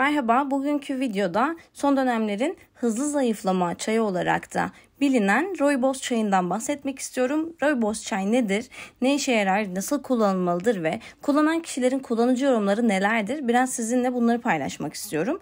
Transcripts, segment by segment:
Merhaba, bugünkü videoda son dönemlerin hızlı zayıflama çayı olarak da bilinen rooibos çayından bahsetmek istiyorum. Rooibos çay nedir? Ne işe yarar? Nasıl kullanılmalıdır ve kullanan kişilerin kullanıcı yorumları nelerdir? Biraz sizinle bunları paylaşmak istiyorum.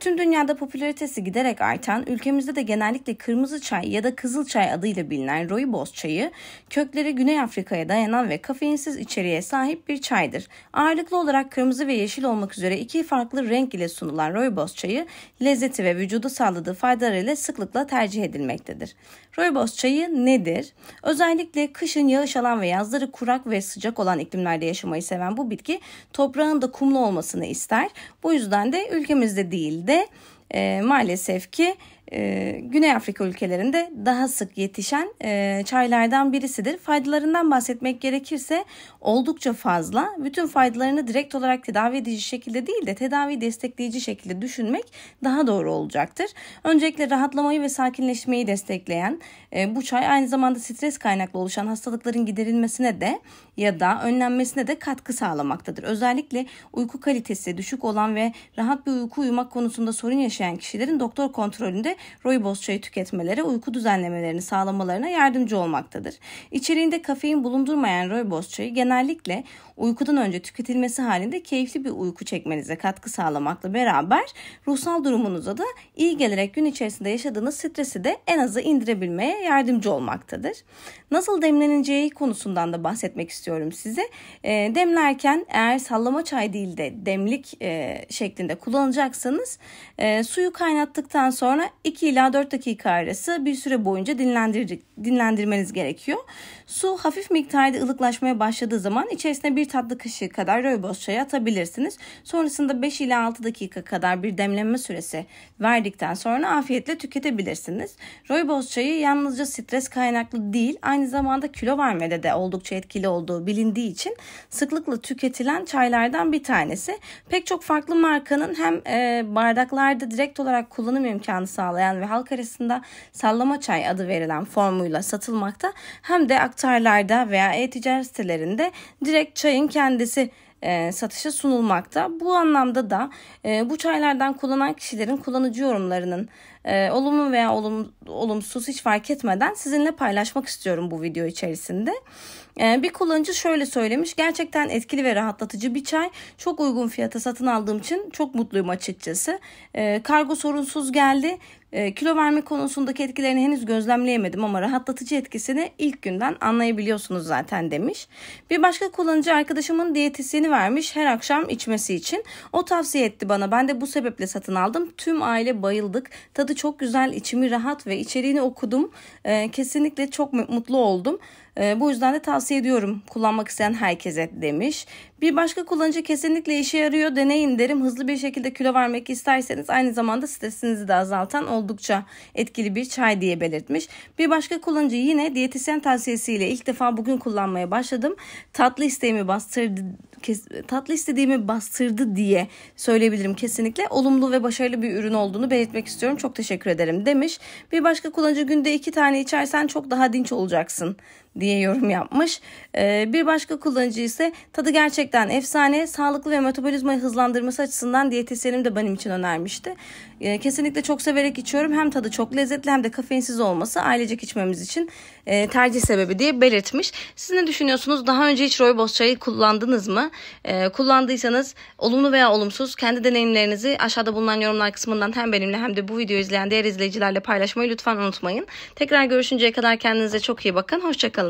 Tüm dünyada popülaritesi giderek artan, ülkemizde de genellikle kırmızı çay ya da kızıl çay adıyla bilinen rooibos çayı, kökleri Güney Afrika'ya dayanan ve kafeinsiz içeriğe sahip bir çaydır. Ağırlıklı olarak kırmızı ve yeşil olmak üzere iki farklı renk ile sunulan rooibos çayı, lezzeti ve vücuda sağladığı ile sıklıkla tercih edilmektedir. Rooibos çayı nedir? Özellikle kışın yağış alan ve yazları kurak ve sıcak olan iklimlerde yaşamayı seven bu bitki toprağın da kumlu olmasını ister. Bu yüzden de ülkemizde değil de e, maalesef ki e, Güney Afrika ülkelerinde daha sık yetişen e, çaylardan birisidir. Faydalarından bahsetmek gerekirse oldukça fazla. Bütün faydalarını direkt olarak tedavi edici şekilde değil de tedavi destekleyici şekilde düşünmek daha doğru olacaktır. Öncelikle rahatlamayı ve sakinleşmeyi destekleyen e, bu çay aynı zamanda stres kaynaklı oluşan hastalıkların giderilmesine de ya da önlenmesine de katkı sağlamaktadır. Özellikle uyku kalitesi düşük olan ve rahat bir uyku uyumak konusunda sorun yaşayan kişilerin doktor kontrolünde rooibos çayı tüketmeleri uyku düzenlemelerini sağlamalarına yardımcı olmaktadır. İçeriğinde kafein bulundurmayan rooibos çayı genellikle uykudan önce tüketilmesi halinde keyifli bir uyku çekmenize katkı sağlamakla beraber ruhsal durumunuza da iyi gelerek gün içerisinde yaşadığınız stresi de en azı indirebilmeye yardımcı olmaktadır. Nasıl demleneceği konusundan da bahsetmek istiyorum size. E, demlerken eğer sallama çay değil de demlik e, şeklinde kullanacaksanız e, suyu kaynattıktan sonra 2 ila 4 dakika arası bir süre boyunca dinlendirmeniz gerekiyor. Su hafif miktarda ılıklaşmaya başladığı zaman içerisine bir tatlı kaşığı kadar rooibos çayı atabilirsiniz. Sonrasında 5 ila 6 dakika kadar bir demlenme süresi verdikten sonra afiyetle tüketebilirsiniz. Rooibos çayı yalnızca stres kaynaklı değil aynı zamanda kilo vermede de oldukça etkili olduğu bilindiği için sıklıkla tüketilen çaylardan bir tanesi. Pek çok farklı markanın hem e, bardaklarda direkt olarak kullanım imkanı sağlıyor sağlayan ve halk arasında sallama çay adı verilen formuyla satılmakta hem de aktarlarda veya e-ticaret sitelerinde direkt çayın kendisi e, satışa sunulmakta. Bu anlamda da e, bu çaylardan kullanan kişilerin kullanıcı yorumlarının e, olumlu veya olum, olumsuz hiç fark etmeden sizinle paylaşmak istiyorum bu video içerisinde. E, bir kullanıcı şöyle söylemiş. Gerçekten etkili ve rahatlatıcı bir çay. Çok uygun fiyata satın aldığım için çok mutluyum açıkçası. E, kargo sorunsuz geldi ee, kilo verme konusundaki etkilerini henüz gözlemleyemedim ama rahatlatıcı etkisini ilk günden anlayabiliyorsunuz zaten demiş. Bir başka kullanıcı arkadaşımın diyetisyeni vermiş her akşam içmesi için. O tavsiye etti bana ben de bu sebeple satın aldım. Tüm aile bayıldık. Tadı çok güzel, içimi rahat ve içeriğini okudum. Ee, kesinlikle çok mutlu oldum. E, bu yüzden de tavsiye ediyorum kullanmak isteyen herkese demiş. Bir başka kullanıcı kesinlikle işe yarıyor deneyin derim. Hızlı bir şekilde kilo vermek isterseniz aynı zamanda stresinizi de azaltan oldukça etkili bir çay diye belirtmiş. Bir başka kullanıcı yine diyetisyen tavsiyesiyle ilk defa bugün kullanmaya başladım. Tatlı isteğimi bastırdı tatlı istediğimi bastırdı diye söyleyebilirim kesinlikle. Olumlu ve başarılı bir ürün olduğunu belirtmek istiyorum. Çok teşekkür ederim demiş. Bir başka kullanıcı günde iki tane içersen çok daha dinç olacaksın diye yorum yapmış. Ee, bir başka kullanıcı ise tadı gerçekten efsane, sağlıklı ve metabolizmayı hızlandırması açısından diyetisyenim de benim için önermişti. Ee, kesinlikle çok severek içiyorum. Hem tadı çok lezzetli hem de kafeinsiz olması ailecek içmemiz için e, tercih sebebi diye belirtmiş. Siz ne düşünüyorsunuz? Daha önce hiç rooibos çayı kullandınız mı? Ee, kullandıysanız olumlu veya olumsuz kendi deneyimlerinizi aşağıda bulunan yorumlar kısmından hem benimle hem de bu videoyu izleyen diğer izleyicilerle paylaşmayı lütfen unutmayın. Tekrar görüşünceye kadar kendinize çok iyi bakın. Hoşçakalın.